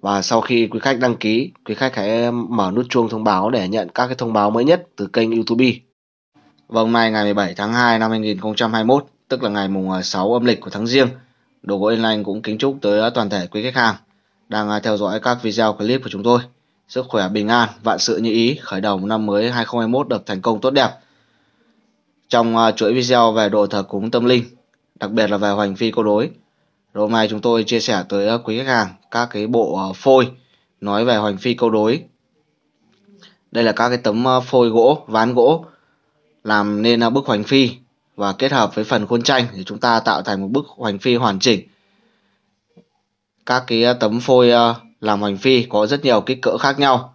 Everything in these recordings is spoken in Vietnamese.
Và sau khi quý khách đăng ký, quý khách hãy mở nút chuông thông báo để nhận các cái thông báo mới nhất từ kênh YouTube. Và vâng, hôm nay ngày 17 tháng 2 năm 2021, tức là ngày mùng 6 à, âm lịch của tháng Giêng, Đồ gỗ online cũng kính chúc tới toàn thể quý khách hàng đang à, theo dõi các video clip của chúng tôi. Sức khỏe bình an, vạn sự như ý, khởi đầu năm mới 2021 được thành công tốt đẹp. Trong à, chuỗi video về đồ thờ cúng tâm linh, đặc biệt là về hoành phi câu đối, rồi hôm nay chúng tôi chia sẻ tới ờ, quý khách hàng các cái bộ ờ, phôi nói về hoành phi câu đối đây là các cái tấm ờ, phôi gỗ ván gỗ làm nên bức hoành phi và kết hợp với phần khuôn tranh thì chúng ta tạo thành một bức hoành phi hoàn chỉnh các cái tấm phôi làm hoành phi có rất nhiều kích cỡ khác nhau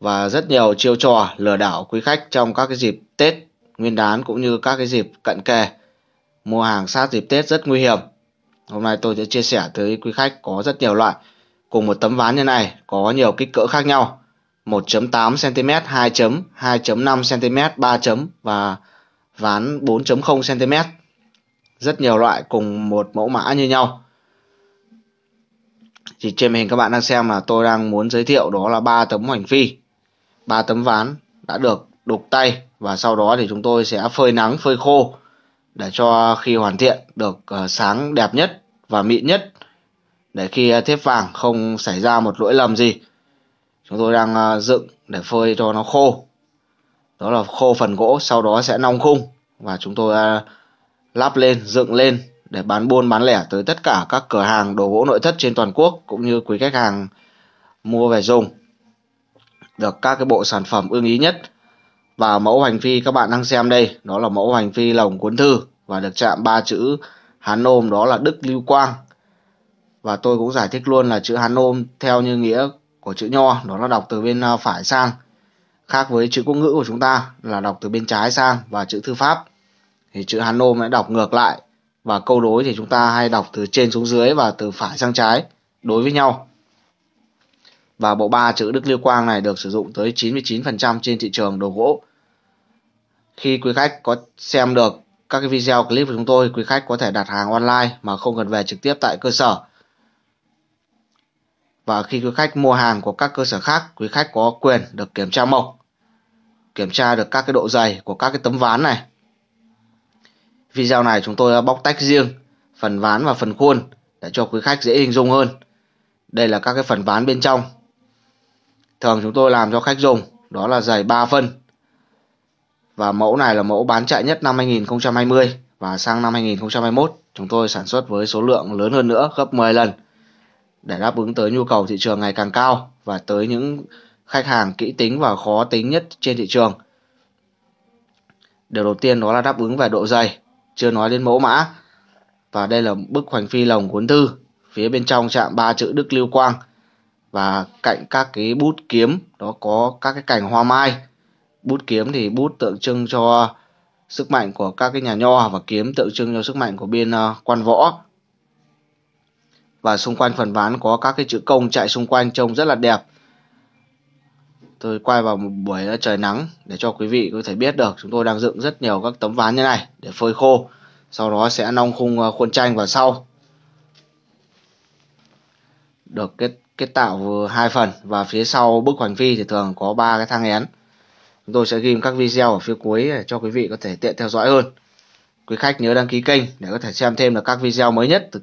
và rất nhiều chiêu trò lừa đảo quý khách trong các cái dịp Tết, Nguyên đán cũng như các cái dịp cận kề. Mua hàng sát dịp Tết rất nguy hiểm Hôm nay tôi sẽ chia sẻ tới quý khách có rất nhiều loại. Cùng một tấm ván như này có nhiều kích cỡ khác nhau. 1.8 cm, 2 2.5 cm, 3 chấm và ván 4.0 cm. Rất nhiều loại cùng một mẫu mã như nhau. Thì trên hình các bạn đang xem là tôi đang muốn giới thiệu đó là ba tấm hoành phi. ba tấm ván đã được đục tay và sau đó thì chúng tôi sẽ phơi nắng, phơi khô để cho khi hoàn thiện được ờ, sáng đẹp nhất và mịn nhất để khi ờ, thép vàng không xảy ra một lỗi lầm gì chúng tôi đang ờ, dựng để phơi cho nó khô đó là khô phần gỗ sau đó sẽ nong khung và chúng tôi lắp lên dựng lên để bán buôn bán lẻ tới tất cả các cửa hàng đồ gỗ nội thất trên toàn quốc cũng như quý khách hàng mua về dùng được các cái bộ sản phẩm ưng ý nhất và mẫu hành phi các bạn đang xem đây đó là mẫu hành phi lồng cuốn thư và được chạm ba chữ Hán Nôm đó là Đức Lưu Quang. Và tôi cũng giải thích luôn là chữ Hán Nôm theo như nghĩa của chữ Nho đó là đọc từ bên à, phải sang. Khác với chữ quốc ngữ của chúng ta là đọc từ bên trái sang và chữ thư pháp thì chữ Hán Nôm lại đọc ngược lại và câu đối thì chúng ta hay đọc từ trên xuống dưới và từ phải sang trái đối với nhau. Và bộ ba chữ Đức Liêu Quang này được sử dụng tới 99% trên thị trường đồ gỗ. Khi quý khách có xem được các cái video clip của chúng tôi quý khách có thể đặt hàng online mà không cần về trực tiếp tại cơ sở và khi quý khách mua hàng của các cơ sở khác quý khách có quyền được kiểm tra mộc kiểm tra được các cái độ dày của các cái tấm ván này video này chúng tôi bóc tách riêng phần ván và phần khuôn để cho quý khách dễ hình dung hơn đây là các cái phần ván bên trong thường chúng tôi làm cho khách dùng đó là dày 3 phân và mẫu này là mẫu bán chạy nhất năm 2020 và sang năm 2021 chúng tôi sản xuất với số lượng lớn hơn nữa gấp 10 lần để đáp ứng tới nhu cầu thị trường ngày càng cao và tới những khách hàng kỹ tính và khó tính nhất trên thị trường. Điều đầu tiên đó là đáp ứng về độ dày, chưa nói đến mẫu mã. Và đây là bức hoành phi lồng cuốn thư, phía bên trong chạm ba chữ Đức Lưu Quang và cạnh các cái bút kiếm đó có các cái cành hoa mai bút kiếm thì bút tượng trưng cho sức mạnh của các cái nhà nho và kiếm tượng trưng cho sức mạnh của bên uh, quan võ và xung quanh phần ván có các cái chữ công chạy xung quanh trông rất là đẹp tôi quay vào một buổi trời nắng để cho quý vị có thể biết được chúng tôi đang dựng rất nhiều các tấm ván như này để phơi khô sau đó sẽ nong khung ờ, khuôn tranh vào sau được kết kết tạo hai phần và phía sau bức hoành phi thì thường có ba cái thang én Chúng tôi sẽ ghim các video ở phía cuối cho quý vị có thể tiện theo dõi hơn. Quý khách nhớ đăng ký kênh để có thể xem thêm được các video mới nhất từ